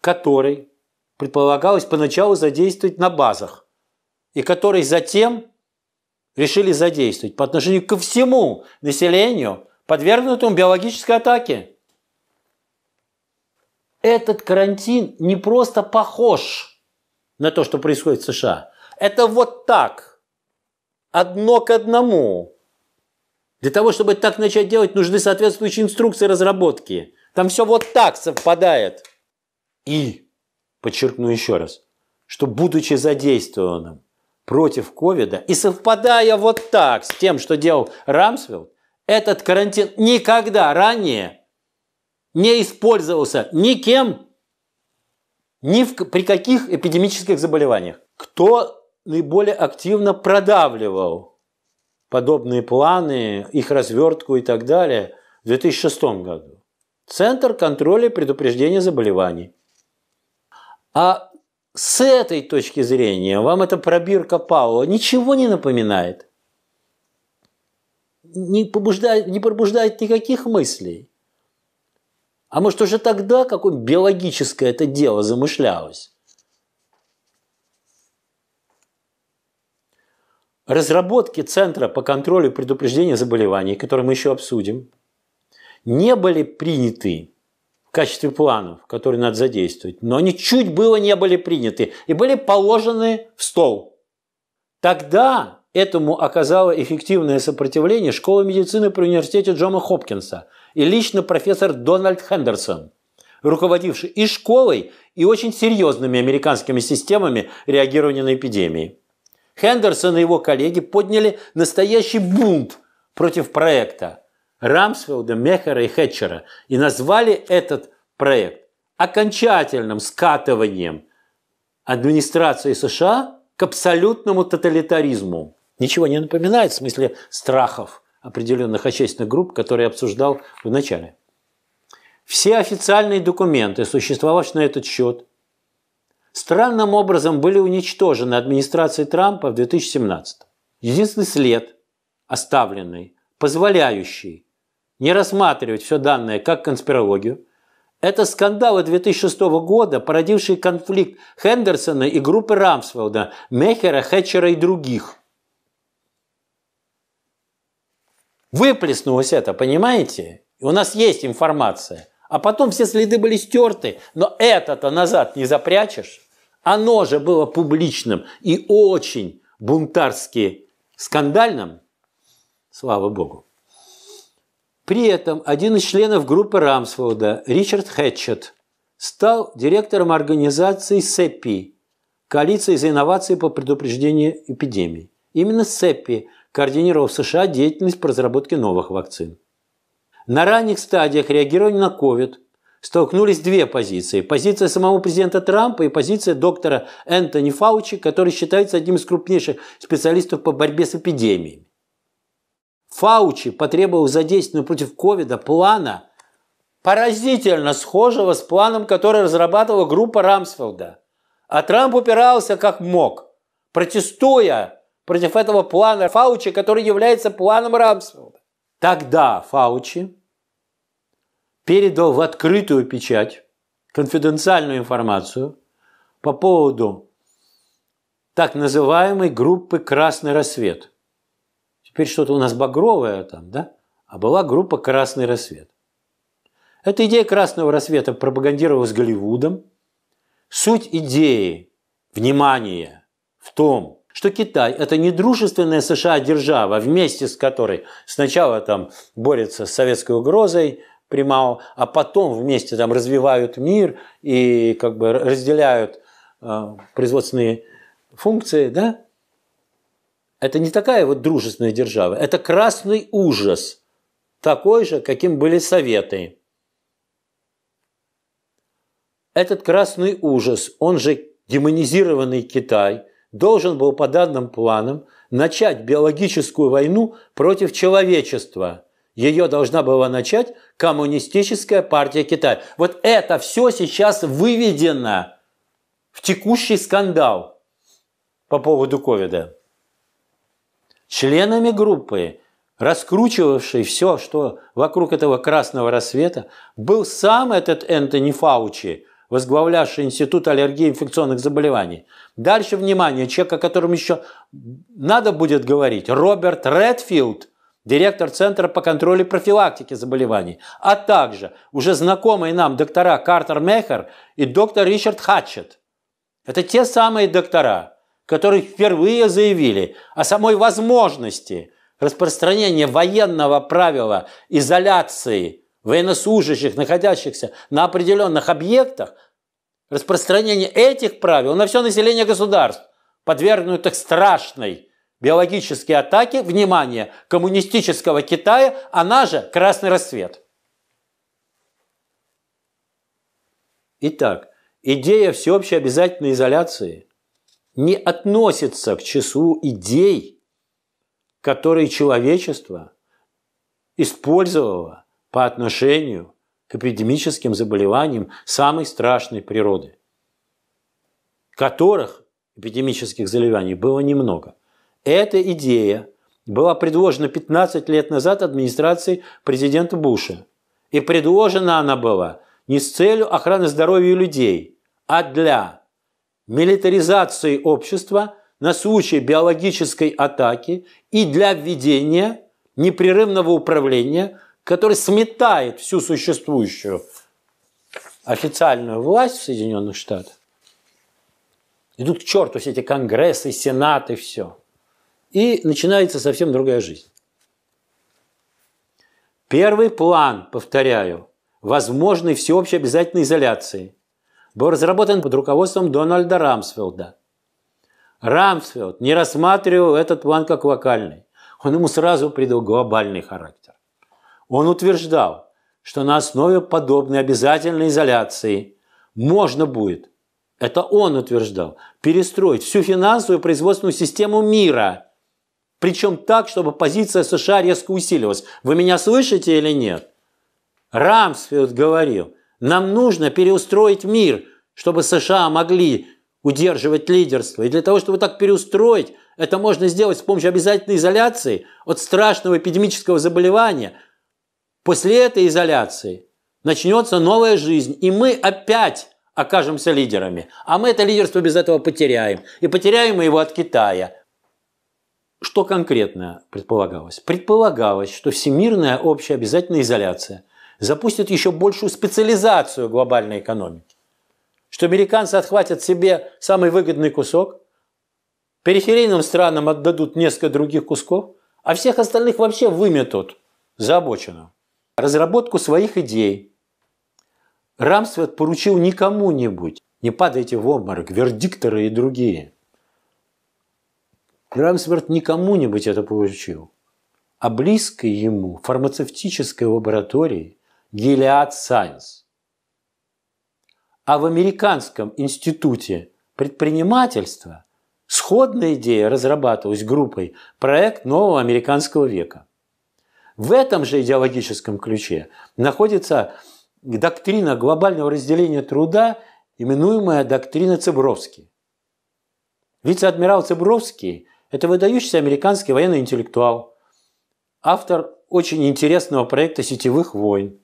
который предполагалось поначалу задействовать на базах, и который затем решили задействовать по отношению ко всему населению, подвергнутому биологической атаке. Этот карантин не просто похож на то, что происходит в США. Это вот так, одно к одному. Для того, чтобы так начать делать, нужны соответствующие инструкции разработки. Там все вот так совпадает. И, подчеркну еще раз, что будучи задействованным против ковида и совпадая вот так с тем, что делал Рамсвилл, этот карантин никогда ранее не использовался никем, ни в, при каких эпидемических заболеваниях. Кто наиболее активно продавливал подобные планы, их развертку и так далее в 2006 году. Центр контроля и предупреждения заболеваний. А с этой точки зрения вам эта пробирка Паула ничего не напоминает? Не побуждает, не пробуждает никаких мыслей? А может, уже тогда какое биологическое это дело замышлялось? разработки Центра по контролю и предупреждению заболеваний, которые мы еще обсудим, не были приняты в качестве планов, которые надо задействовать, но они чуть было не были приняты и были положены в стол. Тогда этому оказало эффективное сопротивление школа медицины при университете Джома Хопкинса и лично профессор Дональд Хендерсон, руководивший и школой, и очень серьезными американскими системами реагирования на эпидемии. Хендерсон и его коллеги подняли настоящий бунт против проекта Рамсфилда, Мехера и Хетчера и назвали этот проект окончательным скатыванием администрации США к абсолютному тоталитаризму. Ничего не напоминает в смысле страхов определенных общественных групп, которые я обсуждал в начале. Все официальные документы, существовавшие на этот счет, странным образом были уничтожены администрацией Трампа в 2017. Единственный след, оставленный, позволяющий не рассматривать все данное как конспирологию, это скандалы 2006 года, породившие конфликт Хендерсона и группы Рамсфелда, Мехера, Хэтчера и других. Выплеснулось это, понимаете? И у нас есть информация – а потом все следы были стерты. Но это-то назад не запрячешь. Оно же было публичным и очень бунтарски скандальным. Слава богу. При этом один из членов группы Рамсфолда, Ричард Хэтчет, стал директором организации СЭПИ – Коалиции за инновации по предупреждению эпидемий. Именно СЭПИ координировал в США деятельность по разработке новых вакцин. На ранних стадиях реагирования на COVID столкнулись две позиции. Позиция самого президента Трампа и позиция доктора Энтони Фаучи, который считается одним из крупнейших специалистов по борьбе с эпидемиями. Фаучи потребовал задействованного против ковида плана, поразительно схожего с планом, который разрабатывала группа Рамсфелда. А Трамп упирался как мог, протестуя против этого плана Фаучи, который является планом Рамсфелда. Тогда Фаучи передал в открытую печать конфиденциальную информацию по поводу так называемой группы «Красный рассвет». Теперь что-то у нас багровое там, да? А была группа «Красный рассвет». Эта идея «Красного рассвета» пропагандировалась Голливудом. Суть идеи, внимание, в том, что Китай – это не дружественная США держава, вместе с которой сначала там борется с советской угрозой, Примао, а потом вместе там развивают мир и как бы разделяют э, производственные функции, да? Это не такая вот дружественная держава, это красный ужас, такой же, каким были советы. Этот красный ужас, он же демонизированный Китай, должен был по данным планам начать биологическую войну против человечества – ее должна была начать Коммунистическая партия Китая. Вот это все сейчас выведено в текущий скандал по поводу ковида. Членами группы, раскручивавшей все, что вокруг этого красного рассвета, был сам этот Энтони Фаучи, возглавлявший Институт аллергии и инфекционных заболеваний. Дальше, внимание, человек, о котором еще надо будет говорить, Роберт Редфилд – директор Центра по контролю и профилактике заболеваний, а также уже знакомые нам доктора Картер Мехер и доктор Ричард Хатчет. Это те самые доктора, которые впервые заявили о самой возможности распространения военного правила изоляции военнослужащих, находящихся на определенных объектах, распространение этих правил на все население государств, подвергнутых страшной Биологические атаки, внимание, коммунистического Китая, она же красный рассвет. Итак, идея всеобщей обязательной изоляции не относится к числу идей, которые человечество использовало по отношению к эпидемическим заболеваниям самой страшной природы, которых эпидемических заболеваний было немного. Эта идея была предложена 15 лет назад администрацией президента Буша. И предложена она была не с целью охраны здоровья людей, а для милитаризации общества на случай биологической атаки и для введения непрерывного управления, которое сметает всю существующую официальную власть в Соединенных Штатах. Идут к черту все эти конгрессы, сенаты, все и начинается совсем другая жизнь. Первый план, повторяю, возможной всеобщей обязательной изоляции был разработан под руководством Дональда Рамсфилда. Рамсфилд не рассматривал этот план как локальный. Он ему сразу придал глобальный характер. Он утверждал, что на основе подобной обязательной изоляции можно будет, это он утверждал, перестроить всю финансовую и производственную систему мира – причем так, чтобы позиция США резко усилилась. Вы меня слышите или нет? Рамсфилд говорил, нам нужно переустроить мир, чтобы США могли удерживать лидерство. И для того, чтобы так переустроить, это можно сделать с помощью обязательной изоляции от страшного эпидемического заболевания. После этой изоляции начнется новая жизнь, и мы опять окажемся лидерами. А мы это лидерство без этого потеряем. И потеряем мы его от Китая – что конкретно предполагалось? Предполагалось, что всемирная общая обязательная изоляция запустит еще большую специализацию глобальной экономики. Что американцы отхватят себе самый выгодный кусок, периферийным странам отдадут несколько других кусков, а всех остальных вообще выметут за обочину. Разработку своих идей Рамсвет поручил не кому-нибудь, не падайте в обморок, вердикторы и другие – Рамсворт не кому-нибудь это получил, а близкой ему фармацевтической лаборатории Gilead Science. А в Американском институте предпринимательства сходная идея разрабатывалась группой «Проект нового американского века». В этом же идеологическом ключе находится доктрина глобального разделения труда, именуемая доктрина Цебровский. Вице-адмирал Цебровский – это выдающийся американский военный интеллектуал, автор очень интересного проекта сетевых войн.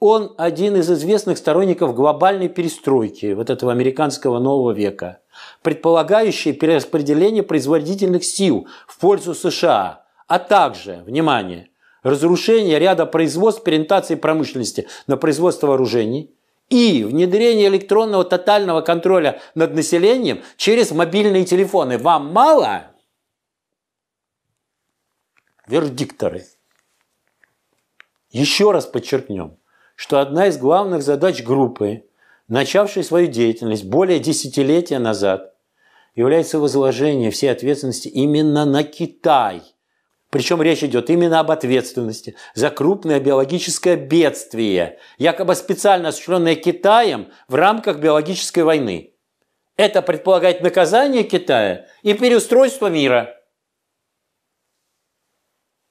Он один из известных сторонников глобальной перестройки вот этого американского нового века, предполагающей перераспределение производительных сил в пользу США, а также, внимание, разрушение ряда производств при ориентации промышленности на производство вооружений и внедрение электронного тотального контроля над населением через мобильные телефоны. Вам мало? вердикторы. Еще раз подчеркнем, что одна из главных задач группы, начавшей свою деятельность более десятилетия назад, является возложение всей ответственности именно на Китай. Причем речь идет именно об ответственности за крупное биологическое бедствие, якобы специально осуществленное Китаем в рамках биологической войны. Это предполагает наказание Китая и переустройство мира –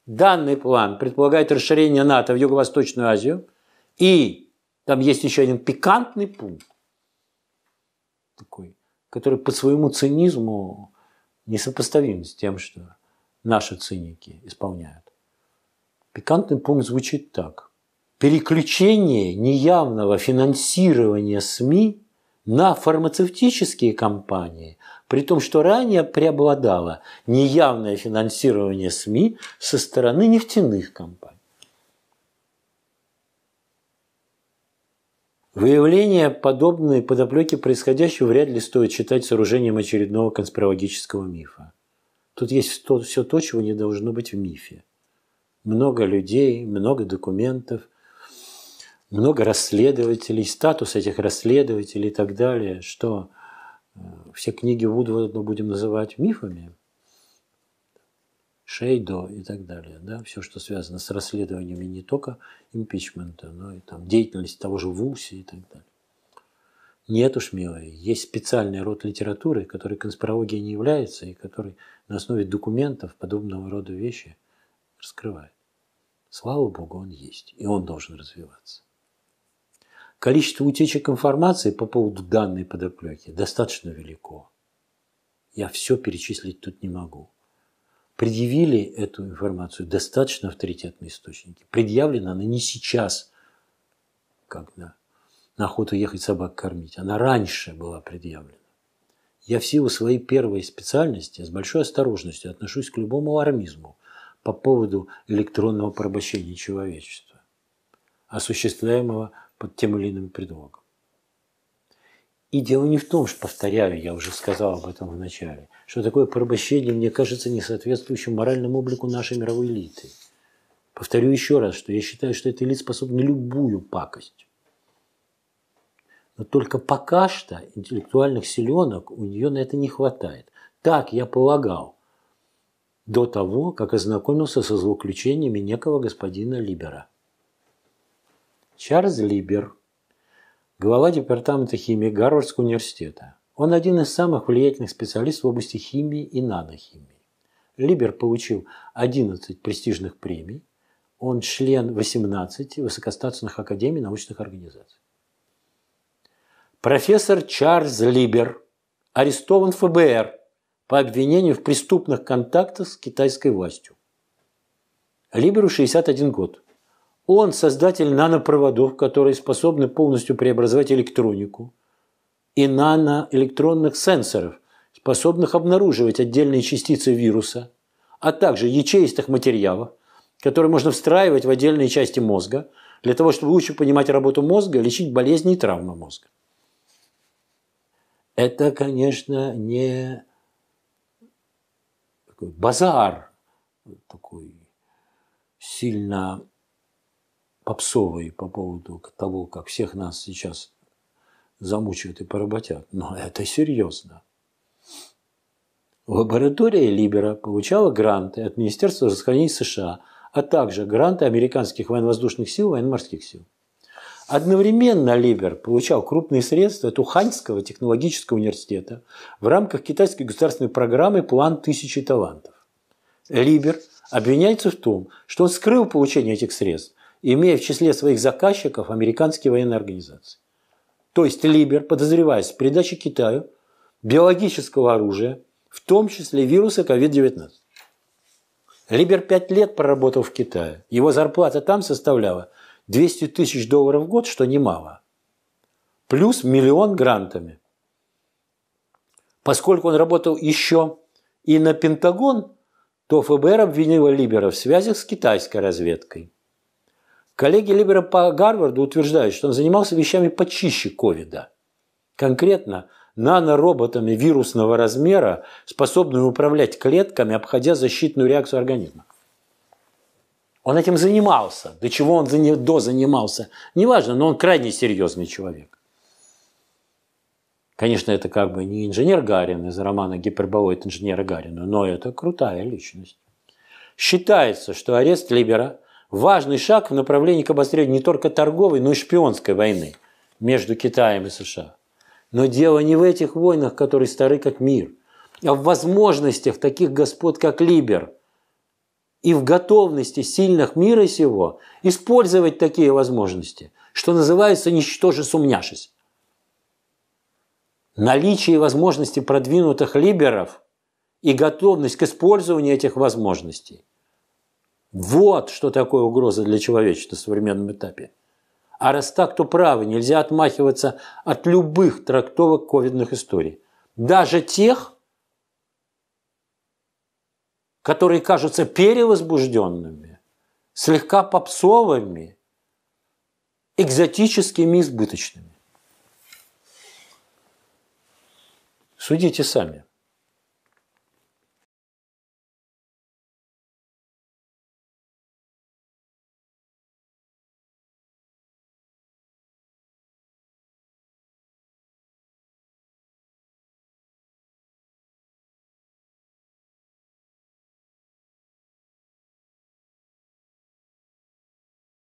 Данный план предполагает расширение НАТО в Юго-Восточную Азию. И там есть еще один пикантный пункт, такой, который по своему цинизму несопоставим с тем, что наши циники исполняют. Пикантный пункт звучит так. Переключение неявного финансирования СМИ на фармацевтические компании при том, что ранее преобладало неявное финансирование СМИ со стороны нефтяных компаний. Выявление подобной подоплеки происходящего вряд ли стоит считать сооружением очередного конспирологического мифа. Тут есть то, все то, чего не должно быть в мифе. Много людей, много документов, много расследователей, статус этих расследователей и так далее, что – все книги мы будем называть мифами, Шейдо и так далее, да, все, что связано с расследованиями не только импичмента, но и там деятельность того же ВУСи и так далее. Нет уж, милые, есть специальный род литературы, который конспирологией не является и который на основе документов подобного рода вещи раскрывает. Слава Богу, он есть, и он должен развиваться. Количество утечек информации по поводу данной подоплеки достаточно велико. Я все перечислить тут не могу. Предъявили эту информацию достаточно авторитетные источники. Предъявлена она не сейчас, когда на охоту ехать собак кормить. Она раньше была предъявлена. Я в силу своей первой специальности с большой осторожностью отношусь к любому армизму по поводу электронного порабощения человечества, осуществляемого под тем или иным предлогом. И дело не в том, что, повторяю, я уже сказал об этом в начале, что такое порабощение, мне кажется, не соответствующим моральному облику нашей мировой элиты. Повторю еще раз, что я считаю, что эта элита способна любую пакость. Но только пока что интеллектуальных силенок у нее на это не хватает. Так я полагал до того, как ознакомился со злоключениями некого господина Либера. Чарльз Либер, глава департамента химии Гарвардского университета. Он один из самых влиятельных специалистов в области химии и нанохимии. Либер получил 11 престижных премий. Он член 18 высокостатусных академий научных организаций. Профессор Чарльз Либер арестован ФБР по обвинению в преступных контактах с китайской властью. Либеру 61 год. Он создатель нанопроводов, которые способны полностью преобразовать электронику, и наноэлектронных сенсоров, способных обнаруживать отдельные частицы вируса, а также ячеистых материалов, которые можно встраивать в отдельные части мозга, для того, чтобы лучше понимать работу мозга, лечить болезни и травмы мозга. Это, конечно, не такой базар, такой сильно Попсовый по поводу того, как всех нас сейчас замучают и поработят. Но это серьезно. Лаборатория Либера получала гранты от Министерства здравоохранения США, а также гранты американских военно-воздушных сил и военно-морских сил. Одновременно Либер получал крупные средства от Уханьского технологического университета в рамках китайской государственной программы «План тысячи талантов». Либер обвиняется в том, что он скрыл получение этих средств имея в числе своих заказчиков американские военные организации. То есть Либер, подозреваясь в передаче Китаю биологического оружия, в том числе вируса COVID-19. Либер пять лет проработал в Китае. Его зарплата там составляла 200 тысяч долларов в год, что немало. Плюс миллион грантами. Поскольку он работал еще и на Пентагон, то ФБР обвинило Либера в связях с китайской разведкой. Коллеги Либера по Гарварду утверждают, что он занимался вещами почище ковида. Конкретно нанороботами вирусного размера, способными управлять клетками, обходя защитную реакцию организма. Он этим занимался. До чего он до занимался, неважно, но он крайне серьезный человек. Конечно, это как бы не инженер Гарин из романа «Гиперболоид инженера Гарина», но это крутая личность. Считается, что арест Либера важный шаг в направлении к обострению не только торговой, но и шпионской войны между Китаем и США. Но дело не в этих войнах, которые стары как мир, а в возможностях таких господ, как Либер, и в готовности сильных мира сего использовать такие возможности, что называется ничтоже сумняшись. Наличие и возможности продвинутых либеров и готовность к использованию этих возможностей – вот что такое угроза для человечества в современном этапе. А раз так, то правы, нельзя отмахиваться от любых трактовок ковидных историй. Даже тех, которые кажутся перевозбужденными, слегка попсовыми, экзотическими избыточными. Судите сами.